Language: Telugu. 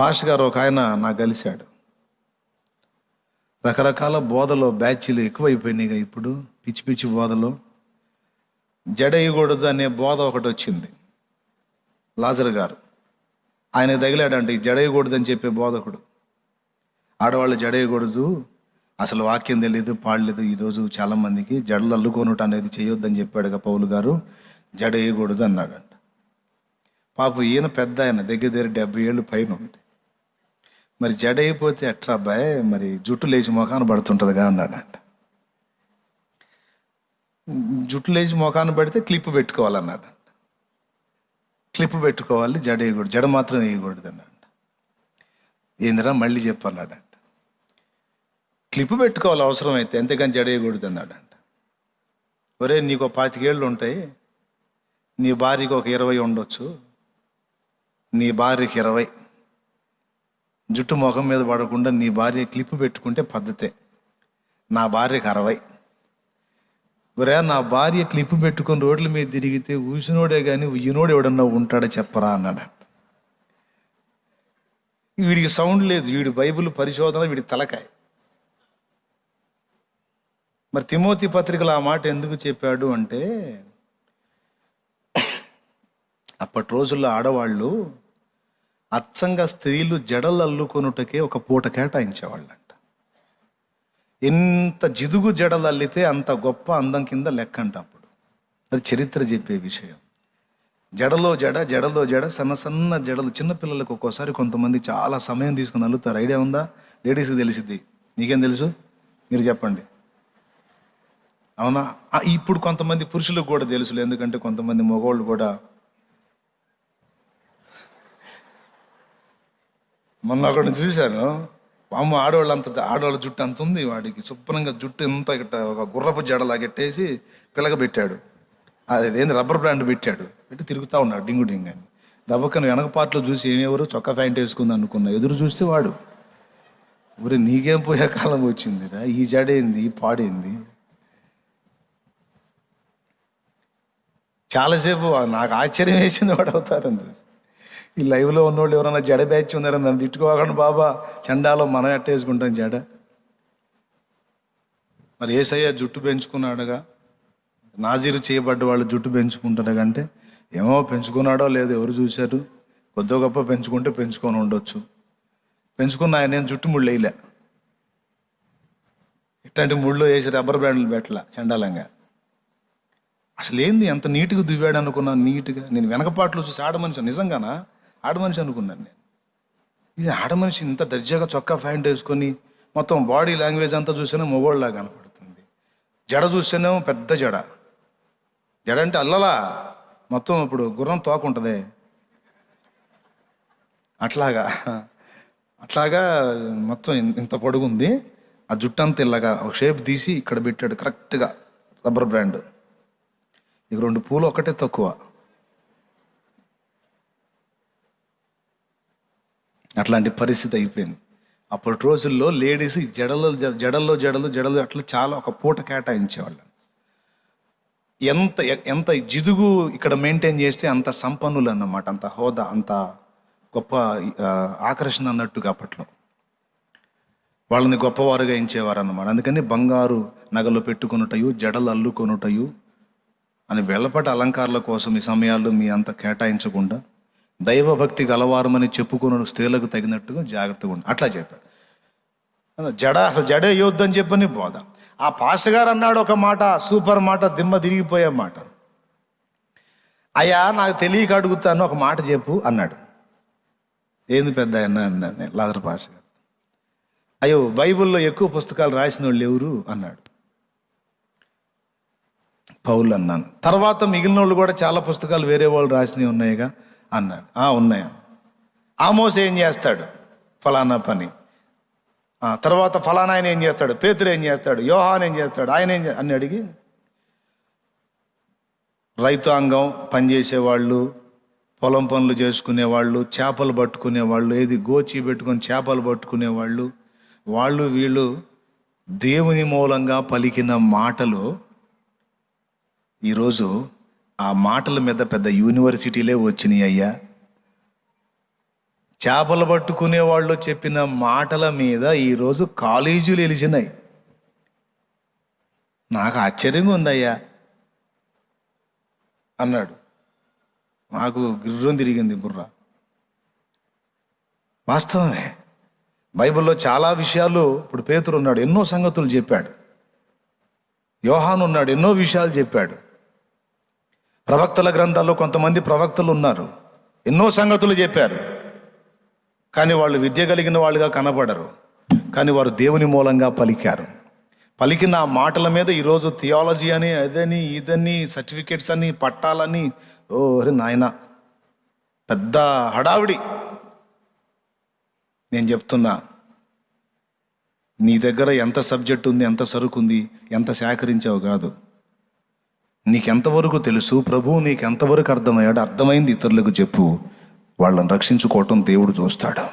పాష్ గారు ఒక ఆయన నాకు కలిశాడు రకరకాల బోధలో బ్యాచ్లు ఎక్కువైపోయినాయిగా ఇప్పుడు పిచ్చి పిచ్చి బోధలు జడేయకూడదు అనే బోధ ఒకటి వచ్చింది లాజర్ గారు ఆయన తగిలాడంటే ఈ జడేయకూడదు అని చెప్పే బోధకుడు ఆడవాళ్ళు జడేయకూడదు అసలు వాక్యం తెలియదు పాడలేదు ఈరోజు చాలామందికి జడలు అల్లుకొనట అనేది చేయొద్దని చెప్పాడుగా పౌలు గారు జడేయకూడదు అన్నాడంట పాపం ఈయన పెద్ద ఆయన దగ్గర దగ్గర డెబ్బై ఏళ్ళు పైన ఉంది మరి జడ అయిపోతే ఎట్రా అబ్బాయి మరి జుట్టు లేచి మొఖాన పడుతుంటుందిగా అన్నాడంట జుట్టు లేచి మొఖాన పడితే క్లిప్ పెట్టుకోవాలన్నాడు క్లిప్ పెట్టుకోవాలి జడ వేయకూడదు జడ మాత్రం వేయకూడదు అన్నాడు ఏందిరా మళ్ళీ చెప్పన్నాడంట క్లిప్ పెట్టుకోవాలి అవసరం అయితే అంతేకాని జడ వేయకూడదు అంట ఒరే నీకు పాతికేళ్ళు ఉంటాయి నీ భార్యకు ఒక ఇరవై ఉండొచ్చు నీ భార్యకి ఇరవై జుట్టు మొఖం మీద పడకుండా నీ భార్య క్లిప్ పెట్టుకుంటే పద్ధతే నా భార్యకు అరవై ఒరే నా భార్య క్లిప్ పెట్టుకొని రోడ్ల మీద తిరిగితే ఊసినోడే కానీ ఉయ్యనోడు ఎవడన్నా ఉంటాడో చెప్పరా అన్నాడు వీడికి సౌండ్ లేదు వీడి బైబిల్ పరిశోధన వీడి తలకాయ మరి తిమోతి పత్రికలు ఆ మాట ఎందుకు చెప్పాడు అంటే అప్పటి రోజుల్లో ఆడవాళ్ళు అచ్చంగా స్త్రీలు జడలు అల్లుకొనుటకే ఒక పూట కేటాయించేవాళ్ళంట ఎంత జిదుగు జడలు అల్లితే అంత గొప్ప అందం కింద లెక్క అప్పుడు అది చరిత్ర చెప్పే విషయం జడలో జడ జడలో జడ సన్న సన్న జడలు చిన్నపిల్లలకు ఒక్కోసారి కొంతమంది చాలా సమయం తీసుకుని అల్లుతారు ఐడియా ఉందా లేడీస్కి తెలిసిద్ది నీకేం తెలుసు మీరు చెప్పండి అవునా ఇప్పుడు కొంతమంది పురుషులకు కూడా తెలుసులే ఎందుకంటే కొంతమంది మగవాళ్ళు కూడా మొన్న ఒకటి చూశాను అమ్మ ఆడవాళ్ళు అంత ఆడవాళ్ళ జుట్టు అంత ఉంది వాడికి శుభ్రంగా జుట్టు ఎంత గట్ట ఒక గుర్రపు జడలాగెట్టేసి పిలక పెట్టాడు అదేంది రబ్బర్ బ్రాండ్ పెట్టాడు పెట్టి తిరుగుతూ ఉన్నాడు డింగు డింగ్ అని దబ్బకను వెనక పాటలో చూసి ఏమేవరు చొక్కా ప్యాంట్ వేసుకుంది అనుకున్నా ఎదురు చూస్తే వాడు ఊరే నీకేం పోయే కాలం వచ్చిందిరా ఈ జడేంది పాడేంది చాలాసేపు నాకు ఆశ్చర్యం వేసింది వాడు అవుతారని చూసి ఈ లైవ్లో ఉన్నోళ్ళు ఎవరైనా జడ బ్యాచ్ ఉన్నారని నన్ను తిట్టుకోకండి బాబా చండాలో మనం ఎట్టేసుకుంటాం జడ మరి ఏసయ్య జుట్టు పెంచుకున్నాడుగా నాజీరు చేయబడ్డ వాళ్ళు జుట్టు కంటే ఏమో పెంచుకున్నాడో లేదో ఎవరు చూశారు కొద్దో గొప్ప పెంచుకుంటే పెంచుకొని ఉండొచ్చు పెంచుకున్న ఆయన నేను జుట్టు ముళ్ళు వేయలే ఇట్లాంటి ముళ్ళు వేసి రబ్బర్ బ్యాండ్లు పెట్టలే చండాలంగా అసలు ఏంది ఎంత నీట్గా దువ్వాడు అనుకున్నాను నీట్గా నేను వెనకపాట్లు చూసి ఆడమనిషి నిజంగానా ఆడమనిషి అనుకున్నాను నేను ఇది ఆడమనిషి ఇంత దర్జాగా చొక్కా ప్యాంట్ వేసుకొని మొత్తం బాడీ లాంగ్వేజ్ అంతా చూసినా మగోళ్ళలాగా కనపడుతుంది జడ చూస్తేనేమో పెద్ద జడ జడ అంటే అల్లలా మొత్తం ఇప్పుడు గుర్రం తోక ఉంటుంది అట్లాగా అట్లాగా మొత్తం ఇంత పొడుగుంది ఆ జుట్టంతా ఇలాగా ఒక షేప్ తీసి ఇక్కడ పెట్టాడు కరెక్ట్గా రబ్బర్ బ్రాండ్ ఇక రెండు పూలు ఒకటే తక్కువ అట్లాంటి పరిస్థితి అయిపోయింది అప్పటి రోజుల్లో లేడీస్ జడలు జడల్లో జడలు జడలు అట్లా చాలా ఒక పూట కేటాయించేవాళ్ళు ఎంత ఎంత జిదుగు ఇక్కడ మెయింటైన్ చేస్తే అంత సంపన్నులు అన్నమాట అంత హోదా అంత గొప్ప ఆకర్షణ అన్నట్టుగా అప్పట్లో వాళ్ళని గొప్పవారుగా ఎంచేవారు అన్నమాట అందుకని బంగారు నగలు పెట్టుకునుటయు జడలు అల్లుకొనుటయు అని వెళ్ళపట అలంకారాల కోసం ఈ సమయాల్లో మీ అంత కేటాయించకుండా దైవభక్తి గలవారమని చెప్పుకున్న స్త్రీలకు తగినట్టుగా జాగ్రత్తగా ఉండు అట్లా చెప్పాడు జడ అసలు జడే యోద్దు అని చెప్పని బోధ ఆ పాస్ గారు అన్నాడు ఒక మాట సూపర్ మాట దిమ్మ తిరిగిపోయే మాట అయ్యా నాకు తెలియక అడుగుతాను ఒక మాట చెప్పు అన్నాడు ఏంది పెద్ద అన్న అన్నాను లాదర్ పాష గారు అయ్యో బైబిల్లో ఎక్కువ పుస్తకాలు రాసిన వాళ్ళు ఎవరు అన్నాడు పౌలు అన్నాను తర్వాత మిగిలిన వాళ్ళు కూడా చాలా పుస్తకాలు వేరే వాళ్ళు రాసినవి ఉన్నాయిగా అన్నాడు ఉన్నాయా ఆమోస్ ఏం చేస్తాడు ఫలానా పని తర్వాత ఫలానా ఆయన ఏం చేస్తాడు పేతురు ఏం చేస్తాడు యోహాన్ ఏం చేస్తాడు ఆయన ఏం అని అడిగి రైతాంగం పనిచేసేవాళ్ళు పొలం పనులు చేసుకునేవాళ్ళు చేపలు పట్టుకునేవాళ్ళు ఏది గోచి పెట్టుకొని చేపలు పట్టుకునేవాళ్ళు వాళ్ళు వీళ్ళు దేవుని మూలంగా పలికిన మాటలు ఈరోజు ఆ మాటల మీద పెద్ద యూనివర్సిటీలే వచ్చినాయి అయ్యా చేపలు పట్టుకునే వాళ్ళు చెప్పిన మాటల మీద ఈరోజు కాలేజీలు వెలిసినాయి నాకు ఆశ్చర్యంగా ఉందయ్యా అన్నాడు నాకు గిర్రం తిరిగింది బుర్ర వాస్తవమే బైబిల్లో చాలా విషయాలు ఇప్పుడు పేతురు ఉన్నాడు ఎన్నో సంగతులు చెప్పాడు యోహాన్ ఉన్నాడు ఎన్నో విషయాలు చెప్పాడు ప్రవక్తల గ్రంథాల్లో కొంతమంది ప్రవక్తలు ఉన్నారు ఎన్నో సంగతులు చెప్పారు కానీ వాళ్ళు విద్య కలిగిన వాళ్ళుగా కనబడరు కానీ వారు దేవుని మూలంగా పలికారు పలికిన ఆ మాటల మీద ఈరోజు థియాలజీ అని అదని ఇదని సర్టిఫికేట్స్ అని పట్టాలని ఓ అరే నాయన పెద్ద హడావిడి నేను చెప్తున్నా నీ దగ్గర ఎంత సబ్జెక్ట్ ఉంది ఎంత సరుకుంది ఎంత సేకరించావు కాదు నీకెంతవరకు తెలుసు ప్రభువు నీకెంతవరకు అర్థమయ్యాడు అర్థమైంది ఇతరులకు చెప్పు వాళ్ళని రక్షించుకోవటం దేవుడు చూస్తాడు